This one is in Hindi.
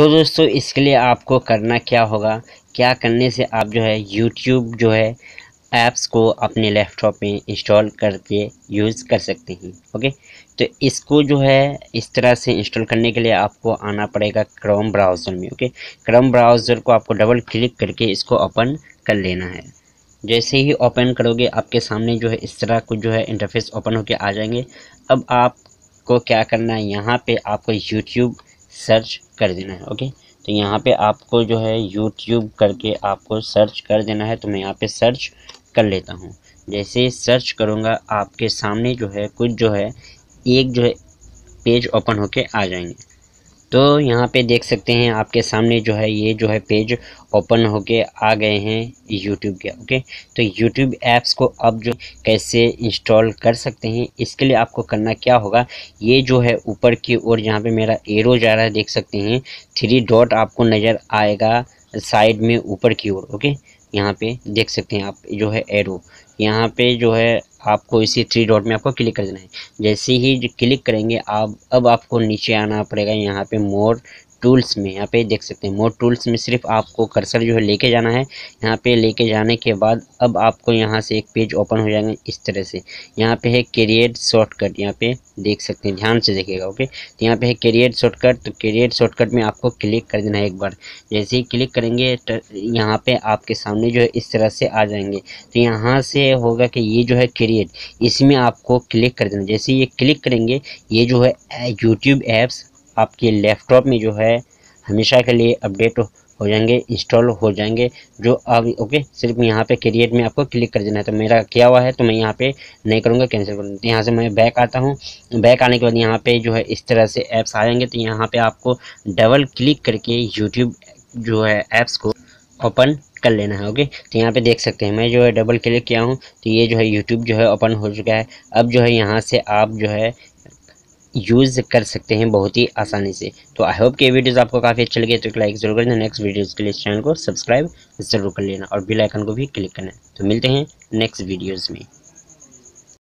तो दोस्तों इसके लिए आपको करना क्या होगा क्या करने से आप जो है यूट्यूब जो है ऐप्स को अपने लैपटॉप में इंस्टॉल करके यूज़ कर सकते हैं ओके तो इसको जो है इस तरह से इंस्टॉल करने के लिए आपको आना पड़ेगा क्रोम ब्राउज़र में ओके क्रोम ब्राउज़र को आपको डबल क्लिक करके इसको ओपन कर लेना है जैसे ही ओपन करोगे आपके सामने जो है इस तरह को जो है इंटरफेस ओपन होके आ जाएंगे अब आपको क्या करना है यहाँ पर आपको यूट्यूब सर्च कर देना है ओके तो यहाँ पे आपको जो है यूट्यूब करके आपको सर्च कर देना है तो मैं यहाँ पे सर्च कर लेता हूँ जैसे सर्च करूँगा आपके सामने जो है कुछ जो है एक जो है पेज ओपन होके आ जाएंगे तो यहाँ पे देख सकते हैं आपके सामने जो है ये जो है पेज ओपन होके आ गए हैं यूट्यूब के ओके तो यूट्यूब ऐप्स को अब जो कैसे इंस्टॉल कर सकते हैं इसके लिए आपको करना क्या होगा ये जो है ऊपर की ओर यहाँ पे मेरा एरो जा रहा है देख सकते हैं थ्री डॉट आपको नज़र आएगा साइड में ऊपर की ओर ओके यहाँ पे देख सकते हैं आप जो है एरो यहाँ पे जो है आपको इसी थ्री डॉट में आपको क्लिक कर देना है जैसे ही क्लिक करेंगे आप अब आपको नीचे आना पड़ेगा यहाँ पे मोर टूल्स में यहाँ पे देख सकते हैं मोड टूल्स में सिर्फ आपको कर्सर जो है लेके जाना है यहाँ पे लेके जाने के बाद अब आपको यहाँ से एक पेज ओपन हो जाएंगे इस तरह से यहाँ पे है करियर शॉर्टकट यहाँ पे देख सकते हैं ध्यान से देखिएगा ओके तो यहाँ पे है करियर शॉर्टकट तो करियर शॉर्टकट में आपको क्लिक कर देना है एक बार जैसे ही क्लिक करेंगे तो यहाँ पर आपके सामने जो है इस तरह से आ जाएंगे तो यहाँ से होगा कि ये जो है करियर इसमें आपको क्लिक कर देना जैसे ये क्लिक करेंगे ये जो है यूट्यूब ऐप्स आपके लैपटॉप में जो है हमेशा के लिए अपडेट हो जाएंगे इंस्टॉल हो जाएंगे जो आप ओके सिर्फ यहाँ पे क्रिएट में आपको क्लिक कर देना है तो मेरा किया हुआ है तो मैं यहाँ पे नहीं करूँगा कैंसिल कर तो यहाँ से मैं बैक आता हूँ बैक आने के बाद यहाँ पे जो है इस तरह से ऐप्स आ जाएंगे तो यहाँ पे आपको डबल क्लिक करके यूट्यूब जो है ऐप्स को ओपन कर लेना है ओके तो यहाँ पे देख सकते हैं मैं जो है डबल क्लिक किया हूँ तो ये जो है यूट्यूब जो है ओपन हो चुका है अब जो है यहाँ से आप जो है यूज़ कर सकते हैं बहुत ही आसानी से तो आई होप के ये वीडियोज़ आपको काफ़ी अच्छे लगे तो लाइक ज़रूर कर देना नेक्स्ट वीडियोज़ के लिए चैनल को सब्सक्राइब ज़रूर कर लेना और बेल आइकन को भी क्लिक करना तो मिलते हैं नेक्स्ट वीडियोज़ में